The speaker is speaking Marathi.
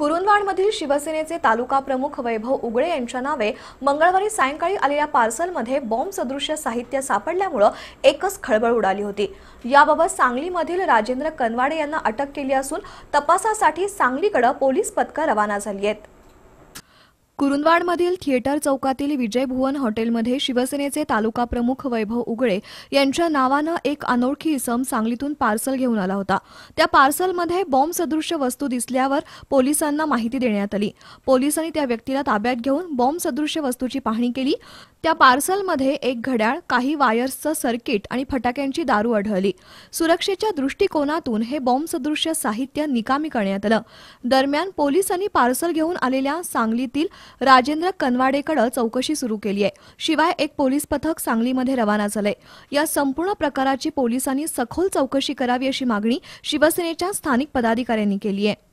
कुरुंदवाडमधील शिवसेनेचे तालुका प्रमुख वैभव उगळे यांच्या नावे मंगळवारी सायंकाळी आलेल्या पार्सलमध्ये बॉम्ब सदृश्य साहित्य सापडल्यामुळं एकच खळबळ उडाली होती याबाबत सांगलीमधील राजेंद्र कनवाडे यांना अटक केली असून तपासासाठी सांगलीकडे पोलीस पथकं रवाना झाली आहेत कुरुंदवाडमधील थिएटर चौकातील विजय भुवन हॉटेलमध्ये शिवसेनेचे तालुका प्रमुख वैभव उगळे यांच्या नावानं एक अनोळखी इसम सांगलीतून पार्सल घेऊन आला होता त्या पार्सलमध्ये बॉम्ब सदृश्य वस्तू दिसल्यावर पोलिसांना माहिती देण्यात आली पोलिसांनी त्या व्यक्तीला ताब्यात घेऊन बॉम्ब सदृश्य वस्तूची पाहणी केली त्या पार्सलमध्ये एक घड्याळ काही वायर्सचं सर्किट आणि फटाक्यांची दारू आढळली सुरक्षेच्या दृष्टिकोनातून हे बॉम्ब सदृश्य साहित्य निकामी करण्यात आलं दरम्यान पोलिसांनी पार्सल घेऊन आलेल्या सांगलीतील राजेंद्र कनवाडेकडे चौकशी सुरू केली आहे शिवाय एक पोलीस पथक सांगलीमध्ये रवाना झालंय या संपूर्ण प्रकाराची पोलिसांनी सखोल चौकशी करावी अशी मागणी शिवसेनेच्या स्थानिक पदाधिकाऱ्यांनी केली आहे